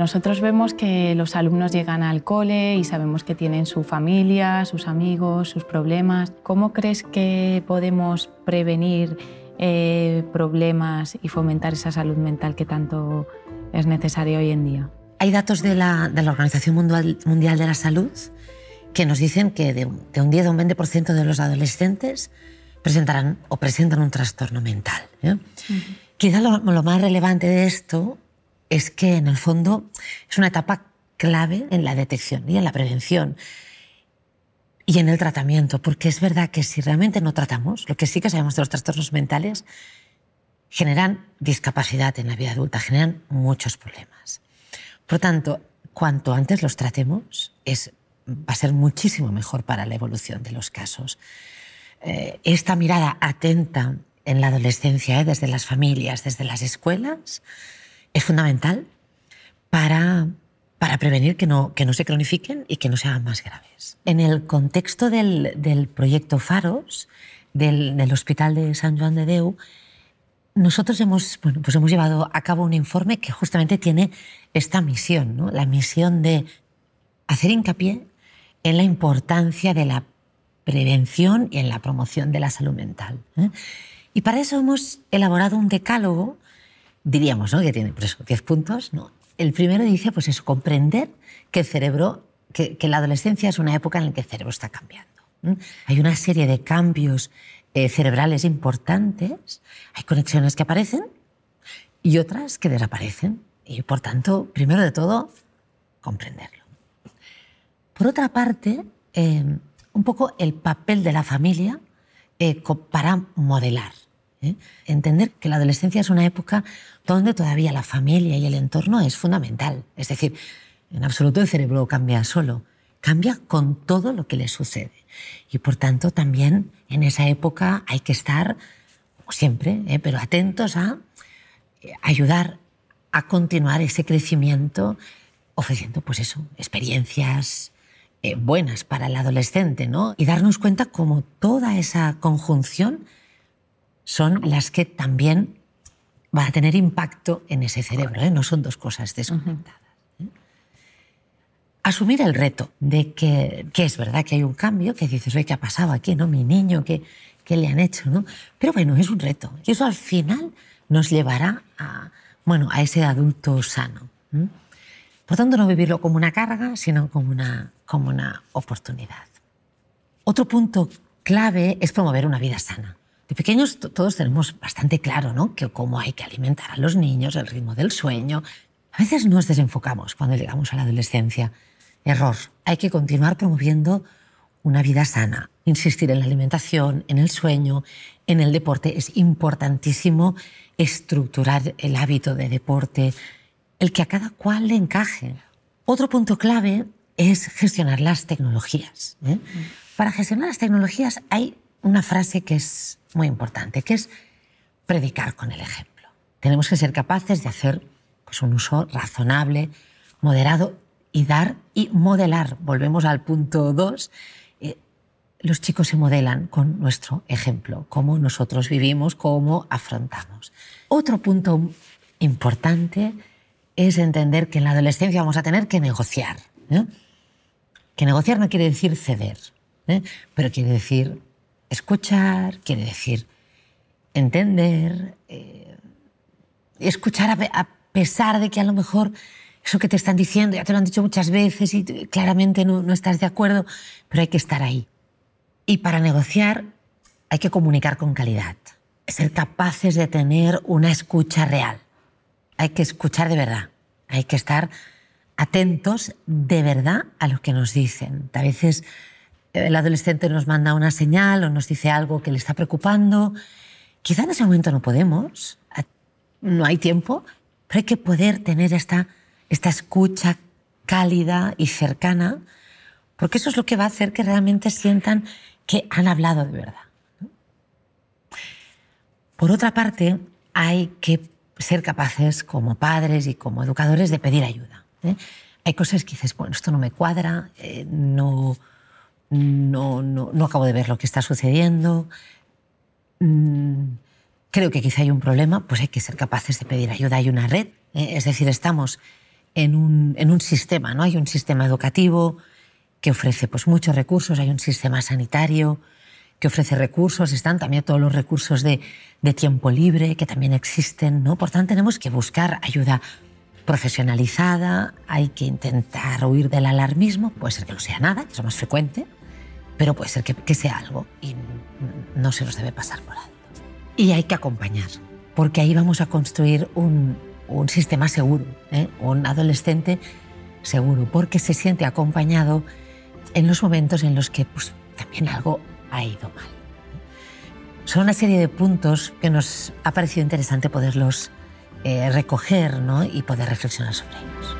Nosotros vemos que los alumnos llegan al cole y sabemos que tienen su familia, sus amigos, sus problemas. ¿Cómo crees que podemos prevenir eh, problemas y fomentar esa salud mental que tanto es necesaria hoy en día? Hay datos de la, Organización Mundial, de la Salud que nos dicen que de, un 10 a un 20% de los adolescentes presentarán o presentan un trastorno mental. ¿eh? Quizá lo, más relevante de esto es que en el fondo es una etapa clave en la detección y en la prevención y en el tratamiento, porque es verdad que si realmente no tratamos, lo que sí que sabemos de los trastornos mentales, generan discapacidad en la vida adulta, generan muchos problemas. Por tanto, cuanto antes los tratemos, es, va a ser muchísimo mejor para la evolución de los casos. Eh, esta mirada atenta en la adolescencia, eh, desde las familias, desde las escuelas, es fundamental para, para prevenir que no, que no se cronifiquen y que no sean más graves. En el contexto del, proyecto Faros, del, Hospital de San Juan de Deu, nosotros hemos, pues hemos llevado a cabo un informe que justamente tiene esta misión, ¿no? la misión de hacer hincapié en la importancia de la prevención y en la promoción de la salud mental. ¿eh? Y para eso hemos elaborado un decálogo diríamos ¿no? que tiene por eso 10 puntos. El primero dice, pues eso, comprender que el cerebro, que, la adolescencia es una época en la que el cerebro está cambiando. Hay una serie de cambios eh, cerebrales importantes, hay conexiones que aparecen y otras que desaparecen. Y por tanto, primero de todo, comprenderlo. Por otra parte, eh, un poco el papel de la familia eh, para modelar ¿eh? Entender que la adolescencia es una época donde todavía la familia y el entorno es fundamental. Es decir, en absoluto el cerebro cambia solo, cambia con todo lo que le sucede. Y por tanto también en esa época hay que estar, como siempre, ¿eh? pero atentos a eh, ayudar a continuar ese crecimiento ofreciendo, pues eso, experiencias buenas para el adolescente, ¿no? Y darnos cuenta como toda esa conjunción son las que también van a tener impacto en ese cerebro, ¿eh? no son dos cosas desconectadas. ¿eh? Asumir el reto de que, que, es verdad que hay un cambio, que dices, oye, ¿qué ha pasado aquí? ¿no? Mi niño, ¿qué, qué le han hecho? ¿no? Pero bueno, es un reto. Y eso al final nos llevará a, bueno, a ese adulto sano. Por tanto, no vivirlo como una carga, sino como una, como una oportunidad. Otro punto clave es promover una vida sana. De pequeños todos tenemos bastante claro, ¿no? Que cómo hay que alimentar a los niños, el ritmo del sueño. A veces nos desenfocamos cuando llegamos a la adolescencia. Error. Hay que continuar promoviendo una vida sana, insistir en la alimentación, en el sueño, en el deporte. Es importantísimo estructurar el hábito de deporte, el que a cada cual le encaje. Otro punto clave es gestionar las tecnologías. ¿eh? Para gestionar las tecnologías hay una frase que es muy importante, que es predicar con el ejemplo. Tenemos que ser capaces de hacer pues, un uso razonable, moderado y dar y modelar. Volvemos al punto 2. Eh, los chicos se modelan con nuestro ejemplo, cómo nosotros vivimos, cómo afrontamos. Otro punto importante es entender que en la adolescencia vamos a tener que negociar. ¿eh? Que negociar no quiere decir ceder, ¿eh? pero quiere decir escuchar, quiere decir entender, eh, escuchar a, pesar de que a lo mejor eso que te están diciendo ya te lo han dicho muchas veces y claramente no, no estás de acuerdo, pero hay que estar ahí. Y para negociar hay que comunicar con calidad, ser capaces de tener una escucha real. Hay que escuchar de verdad, hay que estar atentos de verdad a lo que nos dicen. A veces el adolescente nos manda una señal o nos dice algo que le está preocupando. Quizá en ese momento no podemos, no hay tiempo, pero hay que poder tener esta, esta escucha cálida y cercana, porque eso es lo que va a hacer que realmente sientan que han hablado de verdad. Por otra parte, hay que ser capaces como padres y como educadores de pedir ayuda. ¿eh? Hay cosas que dices, bueno, esto no me cuadra, eh, no, no, no, no acabo de ver lo que está sucediendo, mm, creo que quizá hay un problema, pues hay que ser capaces de pedir ayuda. Hay una red, ¿eh? es decir, estamos en un, sistema, ¿no? Hay un sistema educativo que ofrece pues, muchos recursos, hay un sistema sanitario que ofrece recursos, están también todos los recursos de, tiempo libre que también existen, ¿no? Por tanto, tenemos que buscar ayuda profesionalizada, hay que intentar huir del alarmismo, puede ser que no sea nada, que es lo más frecuente, pero puede ser que, sea algo y no se nos debe pasar por alto. Y hay que acompañar, porque ahí vamos a construir un, sistema seguro, ¿eh? un adolescente seguro, porque se siente acompañado en los momentos en los que pues, también algo ha ido mal. Son una serie de puntos que nos ha parecido interesante poderlos eh, recoger ¿no? y poder reflexionar sobre ellos.